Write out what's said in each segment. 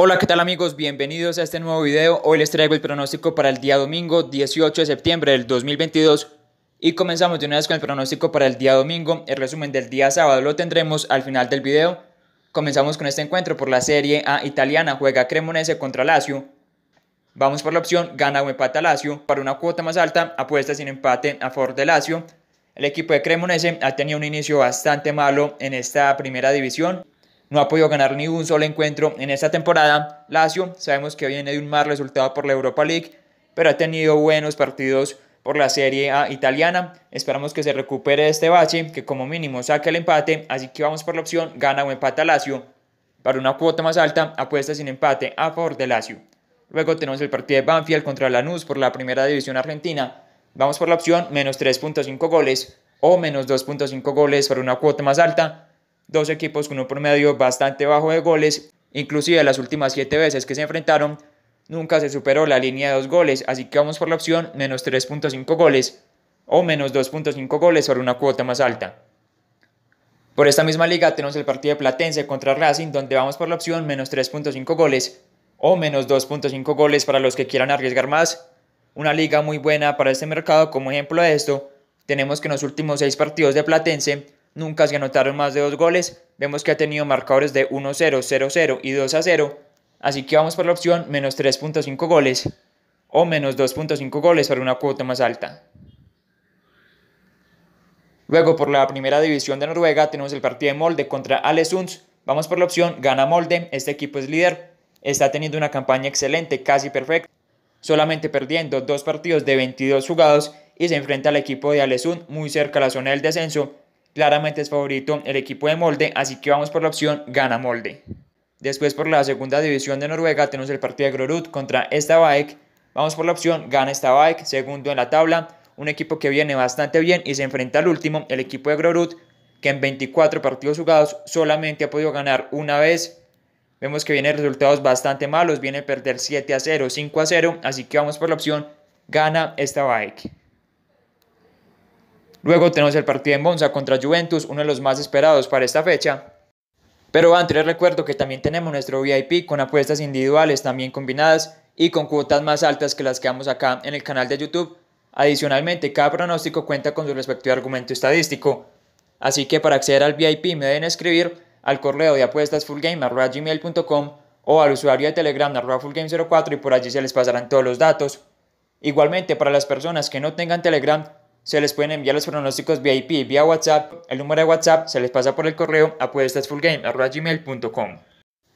Hola, ¿qué tal amigos? Bienvenidos a este nuevo video. Hoy les traigo el pronóstico para el día domingo 18 de septiembre del 2022 y comenzamos de una vez con el pronóstico para el día domingo. El resumen del día sábado lo tendremos al final del video. Comenzamos con este encuentro por la Serie A italiana. Juega Cremonese contra Lazio. Vamos por la opción gana o empata Lazio. Para una cuota más alta, apuesta sin empate a favor de Lazio. El equipo de Cremonese ha tenido un inicio bastante malo en esta primera división no ha podido ganar ni un solo encuentro en esta temporada. Lazio, sabemos que viene de un mal resultado por la Europa League, pero ha tenido buenos partidos por la Serie A italiana. Esperamos que se recupere este bache, que como mínimo saque el empate, así que vamos por la opción gana o empata Lazio. Para una cuota más alta, apuesta sin empate a favor de Lazio. Luego tenemos el partido de Banfield contra Lanús por la Primera División Argentina. Vamos por la opción menos 3.5 goles o menos 2.5 goles para una cuota más alta dos equipos con un promedio bastante bajo de goles, inclusive las últimas siete veces que se enfrentaron, nunca se superó la línea de dos goles, así que vamos por la opción menos 3.5 goles o menos 2.5 goles sobre una cuota más alta. Por esta misma liga tenemos el partido de Platense contra Racing, donde vamos por la opción menos 3.5 goles o menos 2.5 goles para los que quieran arriesgar más. Una liga muy buena para este mercado, como ejemplo de esto, tenemos que en los últimos seis partidos de Platense nunca se anotaron más de dos goles. Vemos que ha tenido marcadores de 1-0, 0-0 y 2-0. Así que vamos por la opción menos 3.5 goles o menos 2.5 goles para una cuota más alta. Luego por la primera división de Noruega tenemos el partido de Molde contra Suns. Vamos por la opción gana Molde, este equipo es líder, está teniendo una campaña excelente, casi perfecta, solamente perdiendo dos partidos de 22 jugados y se enfrenta al equipo de Alesund muy cerca a la zona del descenso Claramente es favorito el equipo de Molde, así que vamos por la opción gana Molde. Después por la segunda división de Noruega tenemos el partido de Grorud contra bike Vamos por la opción gana bike segundo en la tabla, un equipo que viene bastante bien y se enfrenta al último, el equipo de Grorud, que en 24 partidos jugados solamente ha podido ganar una vez. Vemos que viene resultados bastante malos, viene a perder 7 a 0, 5 a 0, así que vamos por la opción gana bike Luego tenemos el partido en Monza contra Juventus, uno de los más esperados para esta fecha. Pero antes les recuerdo que también tenemos nuestro VIP con apuestas individuales también combinadas y con cuotas más altas que las que damos acá en el canal de YouTube. Adicionalmente, cada pronóstico cuenta con su respectivo argumento estadístico. Así que para acceder al VIP me deben escribir al correo de apuestasfullgame.com o al usuario de Telegram fullgame04 y por allí se les pasarán todos los datos. Igualmente, para las personas que no tengan Telegram, se les pueden enviar los pronósticos VIP vía WhatsApp. El número de WhatsApp se les pasa por el correo apuestasfullgame.com.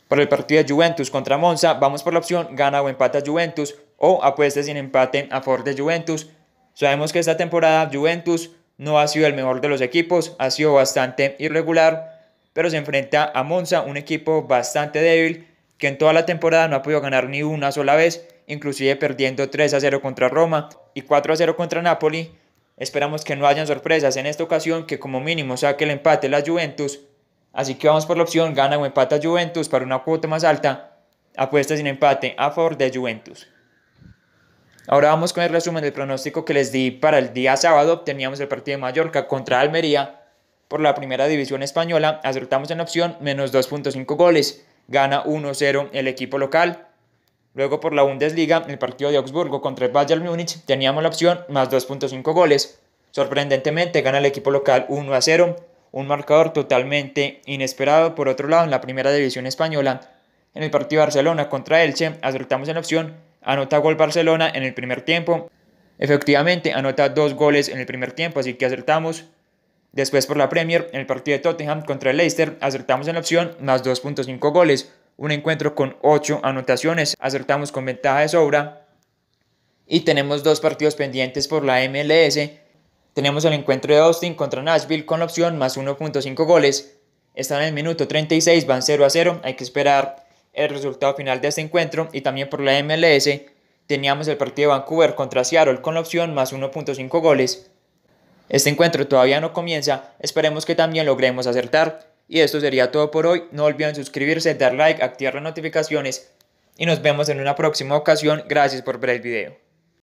Para el partido de Juventus contra Monza, vamos por la opción gana o empata Juventus o apuestas sin empate a favor de Juventus. Sabemos que esta temporada Juventus no ha sido el mejor de los equipos, ha sido bastante irregular, pero se enfrenta a Monza, un equipo bastante débil que en toda la temporada no ha podido ganar ni una sola vez, inclusive perdiendo 3 a 0 contra Roma y 4 a 0 contra Napoli Esperamos que no hayan sorpresas en esta ocasión, que como mínimo saque el empate la Juventus. Así que vamos por la opción gana o empata Juventus para una cuota más alta. Apuesta sin empate a favor de Juventus. Ahora vamos con el resumen del pronóstico que les di para el día sábado. Teníamos el partido de Mallorca contra Almería por la primera división española. Acertamos en la opción menos 2.5 goles. Gana 1-0 el equipo local. Luego por la Bundesliga, el partido de Augsburgo contra el Bayern Múnich teníamos la opción más 2.5 goles. Sorprendentemente gana el equipo local 1 a 0, un marcador totalmente inesperado. Por otro lado, en la primera división española, en el partido Barcelona contra Elche, acertamos en la opción, anota gol Barcelona en el primer tiempo. Efectivamente, anota dos goles en el primer tiempo, así que acertamos. Después por la Premier, en el partido de Tottenham contra el Leicester, acertamos en la opción más 2.5 goles un encuentro con 8 anotaciones, acertamos con ventaja de sobra y tenemos dos partidos pendientes por la MLS. Tenemos el encuentro de Austin contra Nashville con la opción más 1.5 goles. Están en el minuto 36, van 0 a 0, hay que esperar el resultado final de este encuentro y también por la MLS teníamos el partido de Vancouver contra Seattle con la opción más 1.5 goles. Este encuentro todavía no comienza, esperemos que también logremos acertar. Y esto sería todo por hoy. No olviden suscribirse, dar like, activar las notificaciones y nos vemos en una próxima ocasión. Gracias por ver el video.